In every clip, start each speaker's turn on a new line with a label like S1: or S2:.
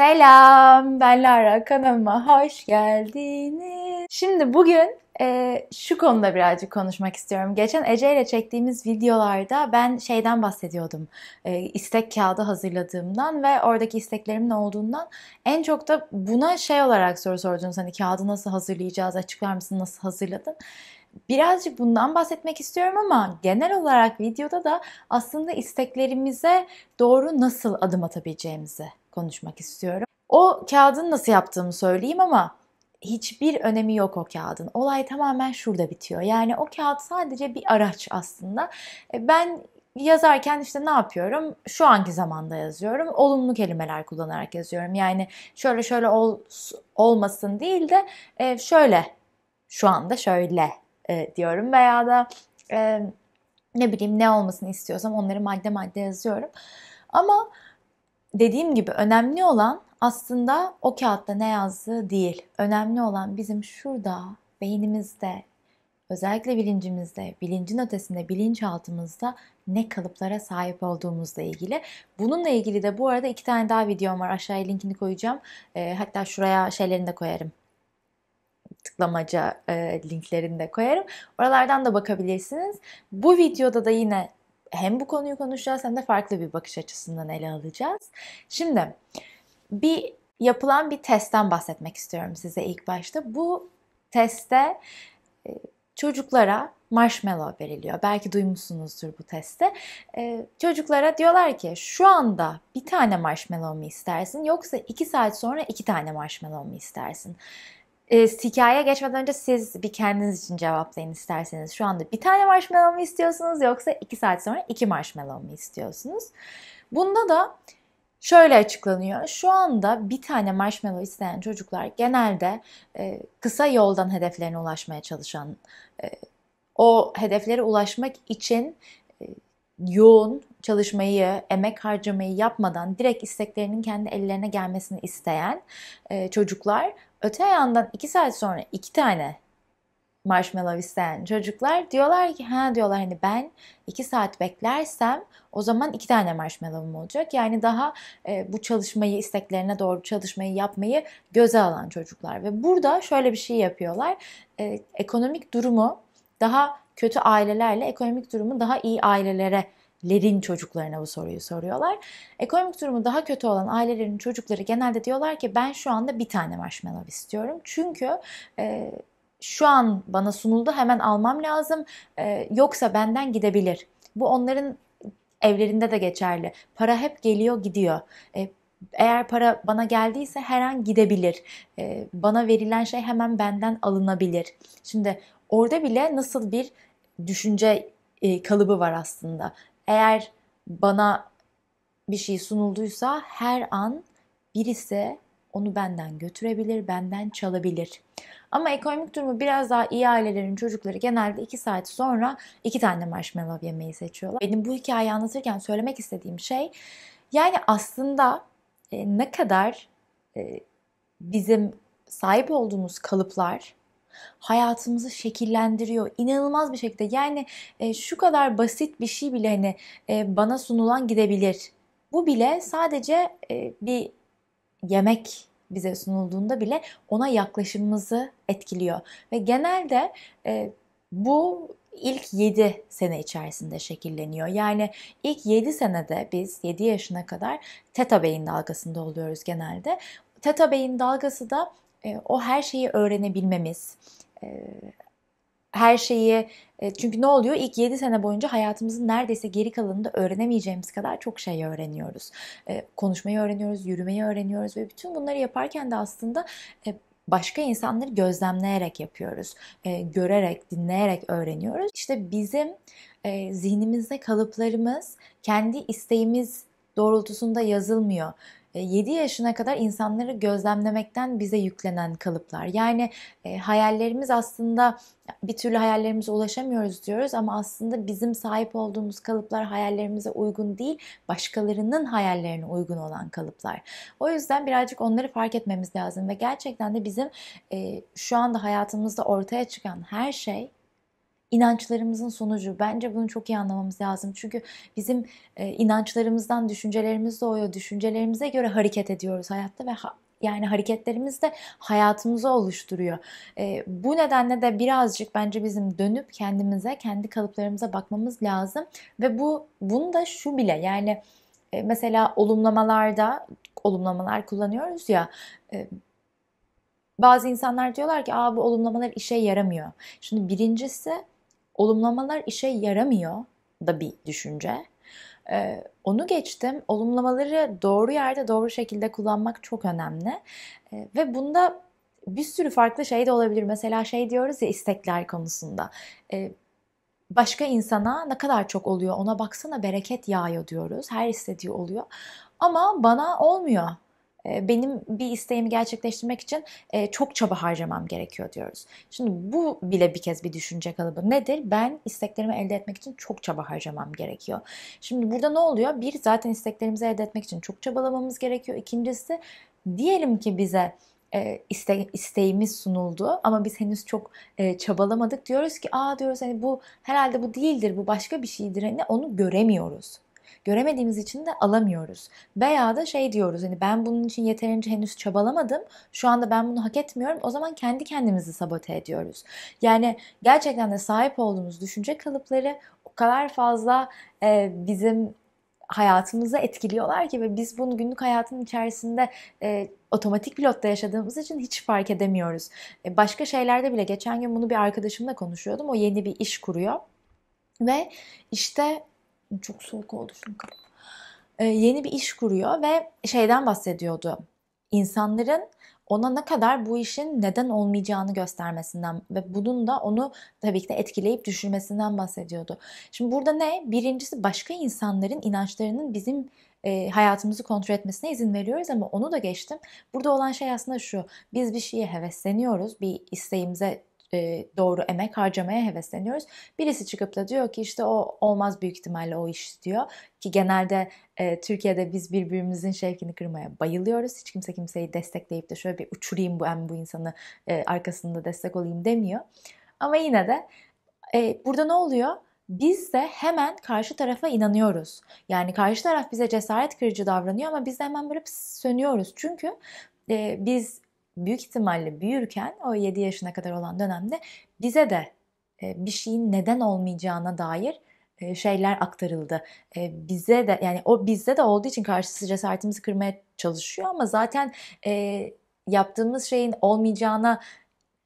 S1: Selam, ben Lara kanalıma hoş geldiniz. Şimdi bugün e, şu konuda birazcık konuşmak istiyorum. Geçen Ece ile çektiğimiz videolarda ben şeyden bahsediyordum. E, istek kağıdı hazırladığımdan ve oradaki isteklerimin olduğundan en çok da buna şey olarak soru sordunuz. Hani kağıdı nasıl hazırlayacağız, açıklar mısın nasıl hazırladın? birazcık bundan bahsetmek istiyorum ama genel olarak videoda da aslında isteklerimize doğru nasıl adım atabileceğimizi konuşmak istiyorum. O kağıdın nasıl yaptığımı söyleyeyim ama hiçbir önemi yok o kağıdın. Olay tamamen şurada bitiyor. Yani o kağıt sadece bir araç aslında. E, ben yazarken işte ne yapıyorum? Şu anki zamanda yazıyorum. Olumlu kelimeler kullanarak yazıyorum. Yani şöyle şöyle ol, olmasın değil de e, şöyle şu anda şöyle e, diyorum veya da ne bileyim ne olmasını istiyorsam onları madde madde yazıyorum. Ama dediğim gibi önemli olan aslında o kağıtta ne yazdığı değil. Önemli olan bizim şurada beynimizde, özellikle bilincimizde, bilincin ötesinde, bilinçaltımızda ne kalıplara sahip olduğumuzla ilgili. Bununla ilgili de bu arada iki tane daha videom var. Aşağıya linkini koyacağım. E, hatta şuraya şeylerini de koyarım. Tıklamaca e, linklerini de koyarım. Oralardan da bakabilirsiniz. Bu videoda da yine hem bu konuyu konuşacağız hem de farklı bir bakış açısından ele alacağız. Şimdi bir yapılan bir testten bahsetmek istiyorum size ilk başta. Bu teste e, çocuklara marshmallow veriliyor. Belki duymuşsunuzdur bu testte. E, çocuklara diyorlar ki şu anda bir tane marshmallow mu istersin yoksa iki saat sonra iki tane marshmallow mu istersin? E, hikayeye geçmeden önce siz bir kendiniz için cevaplayın isterseniz. Şu anda bir tane marshmallow mu istiyorsunuz yoksa iki saat sonra iki marshmallow mu istiyorsunuz? Bunda da şöyle açıklanıyor. Şu anda bir tane marshmallow isteyen çocuklar genelde e, kısa yoldan hedeflerine ulaşmaya çalışan, e, o hedeflere ulaşmak için e, yoğun çalışmayı, emek harcamayı yapmadan direkt isteklerinin kendi ellerine gelmesini isteyen e, çocuklar Öte yandan iki saat sonra iki tane marshmallow isteyen çocuklar diyorlar ki ha diyorlar hani ben iki saat beklersem o zaman iki tane marshmallow'um olacak. Yani daha e, bu çalışmayı isteklerine doğru çalışmayı yapmayı göze alan çocuklar ve burada şöyle bir şey yapıyorlar. E, ekonomik durumu daha kötü ailelerle ekonomik durumu daha iyi ailelere lerin çocuklarına bu soruyu soruyorlar. Ekonomik durumu daha kötü olan ailelerin çocukları genelde diyorlar ki ben şu anda bir tane marshmallow istiyorum. Çünkü e, şu an bana sunuldu hemen almam lazım e, yoksa benden gidebilir. Bu onların evlerinde de geçerli. Para hep geliyor gidiyor. E, eğer para bana geldiyse her an gidebilir. E, bana verilen şey hemen benden alınabilir. Şimdi orada bile nasıl bir düşünce e, kalıbı var aslında. Eğer bana bir şey sunulduysa her an birisi onu benden götürebilir, benden çalabilir. Ama ekonomik durumu biraz daha iyi ailelerin çocukları genelde 2 saat sonra 2 tane marshmallow yemeği seçiyorlar. Benim bu hikayeyi anlatırken söylemek istediğim şey yani aslında e, ne kadar e, bizim sahip olduğumuz kalıplar hayatımızı şekillendiriyor. inanılmaz bir şekilde yani e, şu kadar basit bir şey bile hani e, bana sunulan gidebilir. Bu bile sadece e, bir yemek bize sunulduğunda bile ona yaklaşımımızı etkiliyor. Ve genelde e, bu ilk 7 sene içerisinde şekilleniyor. Yani ilk 7 senede biz 7 yaşına kadar teta beyin dalgasında oluyoruz genelde. Teta beyin dalgası da e, o her şeyi öğrenebilmemiz, e, her şeyi e, çünkü ne oluyor? İlk 7 sene boyunca hayatımızın neredeyse geri kalanında öğrenemeyeceğimiz kadar çok şey öğreniyoruz. E, konuşmayı öğreniyoruz, yürümeyi öğreniyoruz ve bütün bunları yaparken de aslında e, başka insanları gözlemleyerek yapıyoruz. E, görerek, dinleyerek öğreniyoruz. İşte bizim e, zihnimizde kalıplarımız kendi isteğimiz doğrultusunda yazılmıyor. 7 e, yaşına kadar insanları gözlemlemekten bize yüklenen kalıplar. Yani e, hayallerimiz aslında bir türlü hayallerimize ulaşamıyoruz diyoruz ama aslında bizim sahip olduğumuz kalıplar hayallerimize uygun değil, başkalarının hayallerine uygun olan kalıplar. O yüzden birazcık onları fark etmemiz lazım ve gerçekten de bizim e, şu anda hayatımızda ortaya çıkan her şey inançlarımızın sonucu. Bence bunu çok iyi anlamamız lazım. Çünkü bizim e, inançlarımızdan düşüncelerimiz doğuyor. Düşüncelerimize göre hareket ediyoruz hayatta ve ha- yani hareketlerimiz de hayatımızı oluşturuyor. E, bu nedenle de birazcık bence bizim dönüp kendimize, kendi kalıplarımıza bakmamız lazım ve bu bunu da şu bile yani e, mesela olumlamalarda olumlamalar kullanıyoruz ya e, bazı insanlar diyorlar ki Aa, bu olumlamalar işe yaramıyor. Şimdi birincisi olumlamalar işe yaramıyor da bir düşünce. Ee, onu geçtim. Olumlamaları doğru yerde doğru şekilde kullanmak çok önemli. Ee, ve bunda bir sürü farklı şey de olabilir. Mesela şey diyoruz ya istekler konusunda. Ee, başka insana ne kadar çok oluyor ona baksana bereket yağıyor diyoruz. Her istediği oluyor. Ama bana olmuyor benim bir isteğimi gerçekleştirmek için çok çaba harcamam gerekiyor diyoruz. Şimdi bu bile bir kez bir düşünce kalıbı. Nedir? Ben isteklerimi elde etmek için çok çaba harcamam gerekiyor. Şimdi burada ne oluyor? Bir, zaten isteklerimizi elde etmek için çok çabalamamız gerekiyor. İkincisi, diyelim ki bize iste, isteğimiz sunuldu ama biz henüz çok çabalamadık diyoruz ki aa diyoruz hani bu herhalde bu değildir bu başka bir şeydir hani onu göremiyoruz Göremediğimiz için de alamıyoruz. Veya da şey diyoruz hani ben bunun için yeterince henüz çabalamadım. Şu anda ben bunu hak etmiyorum. O zaman kendi kendimizi sabote ediyoruz. Yani gerçekten de sahip olduğumuz düşünce kalıpları o kadar fazla e, bizim hayatımızı etkiliyorlar ki ve biz bunu günlük hayatın içerisinde e, otomatik pilotta yaşadığımız için hiç fark edemiyoruz. E, başka şeylerde bile geçen gün bunu bir arkadaşımla konuşuyordum. O yeni bir iş kuruyor ve işte çok soğuk oldu çünkü. Ee, yeni bir iş kuruyor ve şeyden bahsediyordu. İnsanların ona ne kadar bu işin neden olmayacağını göstermesinden ve bunun da onu tabii ki de etkileyip düşürmesinden bahsediyordu. Şimdi burada ne? Birincisi başka insanların inançlarının bizim e, hayatımızı kontrol etmesine izin veriyoruz ama onu da geçtim. Burada olan şey aslında şu. Biz bir şeye hevesleniyoruz, bir isteğimize e, doğru emek harcamaya hevesleniyoruz. Birisi çıkıp da diyor ki işte o olmaz büyük ihtimalle o iş diyor. Ki genelde e, Türkiye'de biz birbirimizin şevkini kırmaya bayılıyoruz. Hiç kimse kimseyi destekleyip de şöyle bir uçurayım bu ben bu insanı e, arkasında destek olayım demiyor. Ama yine de e, burada ne oluyor? Biz de hemen karşı tarafa inanıyoruz. Yani karşı taraf bize cesaret kırıcı davranıyor ama biz de hemen böyle sönüyoruz. Çünkü e, biz büyük ihtimalle büyürken o 7 yaşına kadar olan dönemde bize de e, bir şeyin neden olmayacağına dair e, şeyler aktarıldı. E, bize de yani o bizde de olduğu için karşısı cesaretimizi kırmaya çalışıyor ama zaten yaptığımız şeyin olmayacağına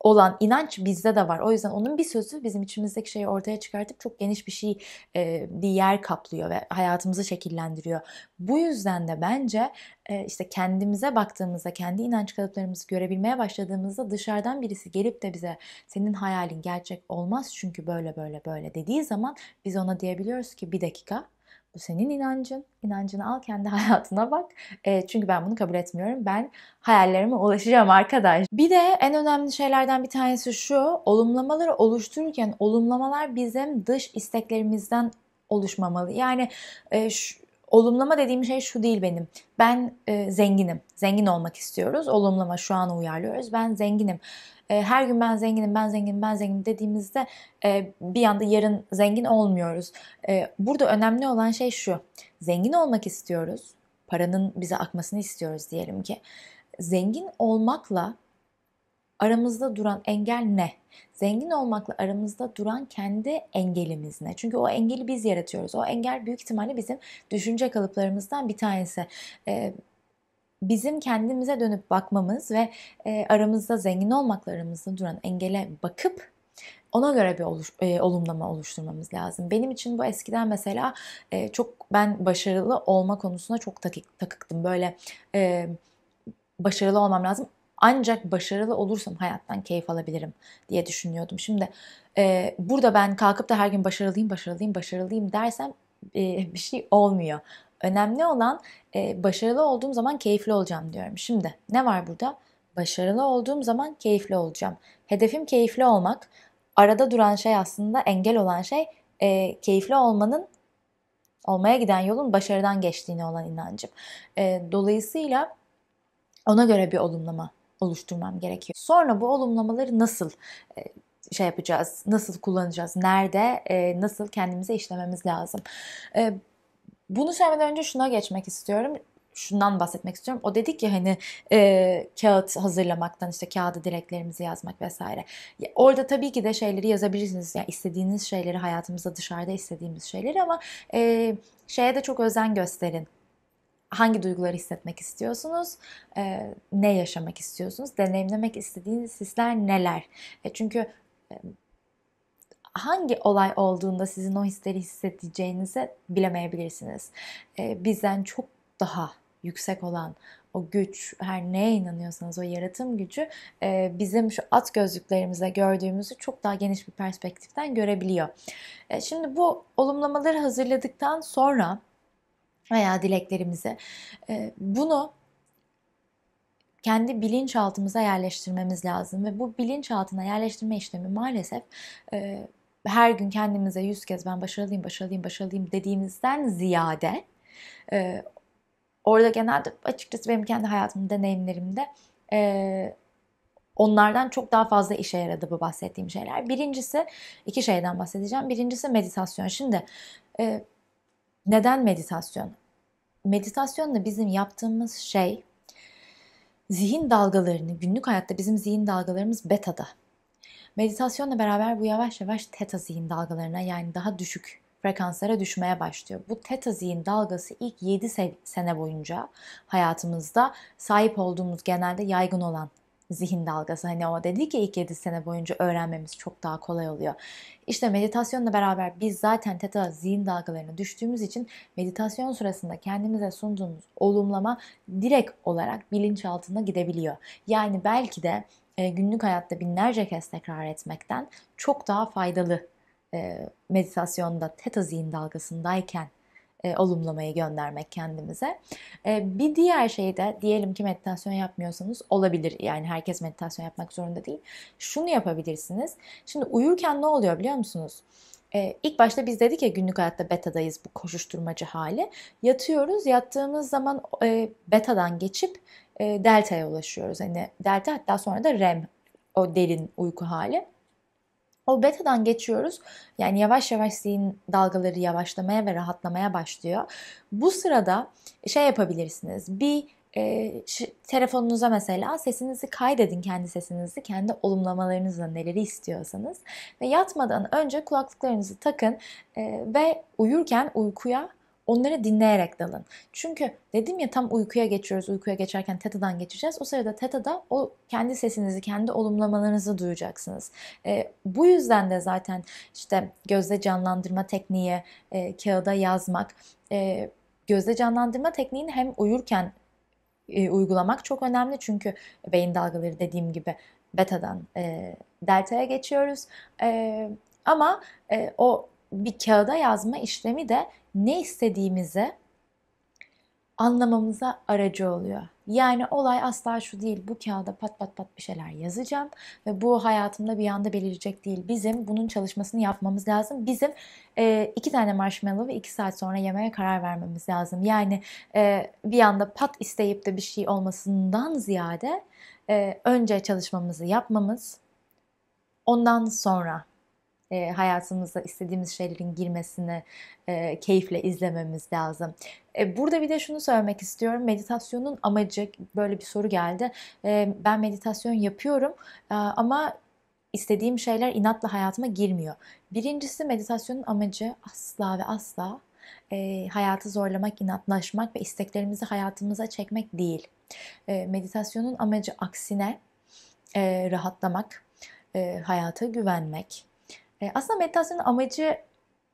S1: olan inanç bizde de var. O yüzden onun bir sözü bizim içimizdeki şeyi ortaya çıkartıp çok geniş bir şey e, bir yer kaplıyor ve hayatımızı şekillendiriyor. Bu yüzden de bence e, işte kendimize baktığımızda, kendi inanç kalıplarımızı görebilmeye başladığımızda dışarıdan birisi gelip de bize senin hayalin gerçek olmaz çünkü böyle böyle böyle dediği zaman biz ona diyebiliyoruz ki bir dakika bu senin inancın. İnancını al kendi hayatına bak. E, çünkü ben bunu kabul etmiyorum. Ben hayallerime ulaşacağım arkadaş. Bir de en önemli şeylerden bir tanesi şu. Olumlamaları oluştururken olumlamalar bizim dış isteklerimizden oluşmamalı. Yani e, şu, olumlama dediğim şey şu değil benim. Ben e, zenginim. Zengin olmak istiyoruz. Olumlama şu an uyarlıyoruz. Ben zenginim. E, her gün ben zenginim, ben zenginim, ben zenginim dediğimizde e, bir anda yarın zengin olmuyoruz. E, burada önemli olan şey şu. Zengin olmak istiyoruz. Paranın bize akmasını istiyoruz diyelim ki. Zengin olmakla aramızda duran engel ne? Zengin olmakla aramızda duran kendi engelimiz ne? Çünkü o engeli biz yaratıyoruz. O engel büyük ihtimalle bizim düşünce kalıplarımızdan bir tanesi. Ee, bizim kendimize dönüp bakmamız ve e, aramızda zengin olmaklarımızın duran engele bakıp ona göre bir oluş, e, olumlama oluşturmamız lazım. Benim için bu eskiden mesela e, çok ben başarılı olma konusuna çok takık, takıktım. Böyle e, başarılı olmam lazım. Ancak başarılı olursam hayattan keyif alabilirim diye düşünüyordum. Şimdi e, burada ben kalkıp da her gün başarılıyım, başarılıyım, başarılıyım dersem e, bir şey olmuyor. Önemli olan e, başarılı olduğum zaman keyifli olacağım diyorum. Şimdi ne var burada? Başarılı olduğum zaman keyifli olacağım. Hedefim keyifli olmak. Arada duran şey aslında engel olan şey e, keyifli olmanın olmaya giden yolun başarıdan geçtiğine olan inancım. E, dolayısıyla ona göre bir olumlama oluşturmam gerekiyor. Sonra bu olumlamaları nasıl e, şey yapacağız, nasıl kullanacağız, nerede, e, nasıl kendimize işlememiz lazım. E, bunu söylemeden önce şuna geçmek istiyorum. Şundan bahsetmek istiyorum. O dedik ya hani e, kağıt hazırlamaktan işte kağıda dileklerimizi yazmak vesaire. Ya, orada tabii ki de şeyleri yazabilirsiniz. Yani istediğiniz şeyleri hayatımızda dışarıda istediğimiz şeyleri ama e, şeye de çok özen gösterin hangi duyguları hissetmek istiyorsunuz, e, ne yaşamak istiyorsunuz, deneyimlemek istediğiniz hisler neler. E, çünkü e, hangi olay olduğunda sizin o hisleri hissedeceğinizi bilemeyebilirsiniz. E, bizden çok daha yüksek olan o güç, her neye inanıyorsanız o yaratım gücü e, bizim şu at gözlüklerimizle gördüğümüzü çok daha geniş bir perspektiften görebiliyor. E, şimdi bu olumlamaları hazırladıktan sonra veya dileklerimizi e, bunu kendi bilinçaltımıza yerleştirmemiz lazım ve bu bilinçaltına yerleştirme işlemi maalesef e, her gün kendimize yüz kez ben başarılıyım, başarılıyım, başarılıyım dediğimizden ziyade e, orada genelde açıkçası benim kendi hayatım deneyimlerimde e, onlardan çok daha fazla işe yaradı bu bahsettiğim şeyler. Birincisi iki şeyden bahsedeceğim. Birincisi meditasyon. Şimdi e, neden meditasyon? Meditasyonla bizim yaptığımız şey zihin dalgalarını günlük hayatta bizim zihin dalgalarımız betada. Meditasyonla beraber bu yavaş yavaş teta zihin dalgalarına yani daha düşük frekanslara düşmeye başlıyor. Bu teta zihin dalgası ilk 7 sene boyunca hayatımızda sahip olduğumuz genelde yaygın olan zihin dalgası. Hani o dedi ki ilk 7 sene boyunca öğrenmemiz çok daha kolay oluyor. İşte meditasyonla beraber biz zaten teta zihin dalgalarına düştüğümüz için meditasyon sırasında kendimize sunduğumuz olumlama direkt olarak bilinçaltına gidebiliyor. Yani belki de e, günlük hayatta binlerce kez tekrar etmekten çok daha faydalı e, meditasyonda teta zihin dalgasındayken e, olumlamayı göndermek kendimize. bir diğer şey de diyelim ki meditasyon yapmıyorsanız olabilir. Yani herkes meditasyon yapmak zorunda değil. Şunu yapabilirsiniz. Şimdi uyurken ne oluyor biliyor musunuz? Ee, ilk başta biz dedik ya günlük hayatta betadayız bu koşuşturmacı hali. Yatıyoruz, yattığımız zaman e, betadan geçip e, delta'ya ulaşıyoruz. Hani delta hatta sonra da REM o derin uyku hali. O betadan geçiyoruz. Yani yavaş yavaş zihin dalgaları yavaşlamaya ve rahatlamaya başlıyor. Bu sırada şey yapabilirsiniz. Bir e, şu, telefonunuza mesela sesinizi kaydedin kendi sesinizi, kendi olumlamalarınızla neleri istiyorsanız ve yatmadan önce kulaklıklarınızı takın e, ve uyurken uykuya Onları dinleyerek dalın. Çünkü dedim ya tam uykuya geçiyoruz. Uykuya geçerken tetadan geçeceğiz. O sırada tetada o kendi sesinizi, kendi olumlamalarınızı duyacaksınız. E, bu yüzden de zaten işte gözde canlandırma tekniği, e, kağıda yazmak, e, gözde canlandırma tekniğini hem uyurken e, uygulamak çok önemli. Çünkü beyin dalgaları dediğim gibi betadan e, delta'ya geçiyoruz. E, ama e, o bir kağıda yazma işlemi de ne istediğimize anlamamıza aracı oluyor. Yani olay asla şu değil. Bu kağıda pat pat pat bir şeyler yazacağım ve bu hayatımda bir anda belirecek değil. Bizim bunun çalışmasını yapmamız lazım. Bizim e, iki tane marshmallow ve iki saat sonra yemeye karar vermemiz lazım. Yani e, bir anda pat isteyip de bir şey olmasından ziyade e, önce çalışmamızı yapmamız, ondan sonra e, hayatımıza istediğimiz şeylerin girmesini e, keyifle izlememiz lazım. E, burada bir de şunu söylemek istiyorum. Meditasyonun amacı böyle bir soru geldi. E, ben meditasyon yapıyorum e, ama istediğim şeyler inatla hayatıma girmiyor. Birincisi meditasyonun amacı asla ve asla e, hayatı zorlamak, inatlaşmak ve isteklerimizi hayatımıza çekmek değil. E, meditasyonun amacı aksine e, rahatlamak, e, hayata güvenmek, e, aslında meditasyonun amacı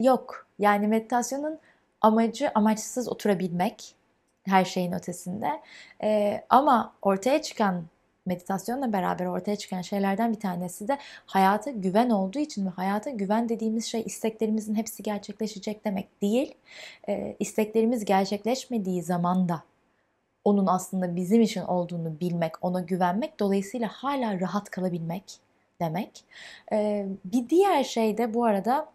S1: yok. Yani meditasyonun amacı amaçsız oturabilmek her şeyin ötesinde. E, ama ortaya çıkan meditasyonla beraber ortaya çıkan şeylerden bir tanesi de hayata güven olduğu için ve hayata güven dediğimiz şey isteklerimizin hepsi gerçekleşecek demek değil. E, isteklerimiz gerçekleşmediği zaman da onun aslında bizim için olduğunu bilmek, ona güvenmek, dolayısıyla hala rahat kalabilmek demek. E, bir diğer şey de bu arada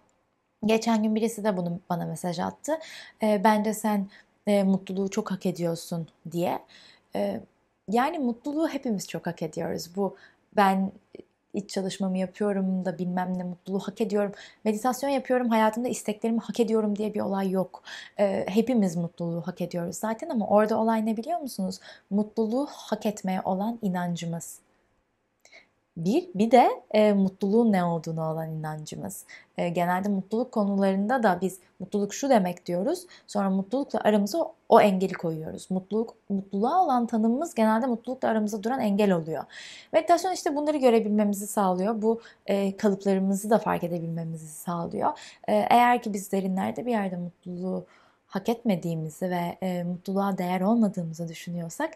S1: geçen gün birisi de bunu bana mesaj attı. E, bence sen e, mutluluğu çok hak ediyorsun diye. E, yani mutluluğu hepimiz çok hak ediyoruz. Bu ben iç çalışmamı yapıyorum da bilmem ne mutluluğu hak ediyorum. Meditasyon yapıyorum hayatımda isteklerimi hak ediyorum diye bir olay yok. Ee, hepimiz mutluluğu hak ediyoruz zaten ama orada olay ne biliyor musunuz? Mutluluğu hak etmeye olan inancımız. Bir, bir de e, mutluluğun ne olduğunu olan inancımız. E, genelde mutluluk konularında da biz mutluluk şu demek diyoruz. Sonra mutlulukla aramıza o, engeli koyuyoruz. Mutluluk mutluluğa olan tanımımız genelde mutlulukla aramıza duran engel oluyor. Meditasyon işte bunları görebilmemizi sağlıyor. Bu e, kalıplarımızı da fark edebilmemizi sağlıyor. E, eğer ki biz derinlerde bir yerde mutluluğu hak etmediğimizi ve e, mutluluğa değer olmadığımızı düşünüyorsak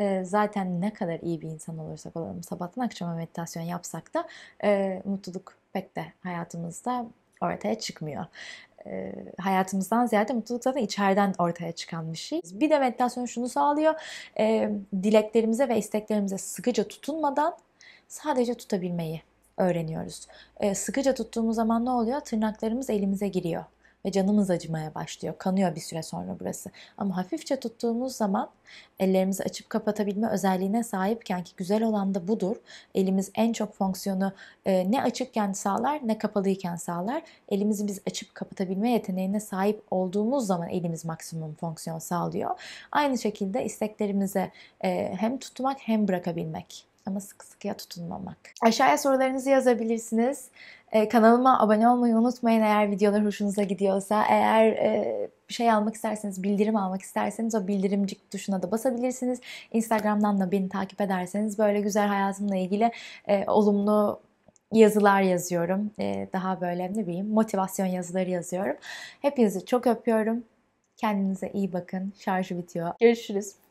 S1: e, zaten ne kadar iyi bir insan olursak olalım sabahtan akşama meditasyon yapsak da e, mutluluk pek de hayatımızda ortaya çıkmıyor. E, hayatımızdan ziyade mutluluk zaten içeriden ortaya çıkan bir şey. Bir de meditasyon şunu sağlıyor. E, dileklerimize ve isteklerimize sıkıca tutunmadan sadece tutabilmeyi öğreniyoruz. E, sıkıca tuttuğumuz zaman ne oluyor? Tırnaklarımız elimize giriyor ve canımız acımaya başlıyor. Kanıyor bir süre sonra burası. Ama hafifçe tuttuğumuz zaman ellerimizi açıp kapatabilme özelliğine sahipken ki güzel olan da budur. Elimiz en çok fonksiyonu e, ne açıkken sağlar ne kapalıyken sağlar. Elimizi biz açıp kapatabilme yeteneğine sahip olduğumuz zaman elimiz maksimum fonksiyon sağlıyor. Aynı şekilde isteklerimize e, hem tutmak hem bırakabilmek ama sık sık ya tutunmamak. Aşağıya sorularınızı yazabilirsiniz. Ee, kanalıma abone olmayı unutmayın eğer videolar hoşunuza gidiyorsa. Eğer e, bir şey almak isterseniz, bildirim almak isterseniz o bildirimcik tuşuna da basabilirsiniz. Instagram'dan da beni takip ederseniz böyle güzel hayatımla ilgili e, olumlu yazılar yazıyorum. E, daha böyle ne bileyim motivasyon yazıları yazıyorum. Hepinizi çok öpüyorum. Kendinize iyi bakın. Şarjı bitiyor. Görüşürüz.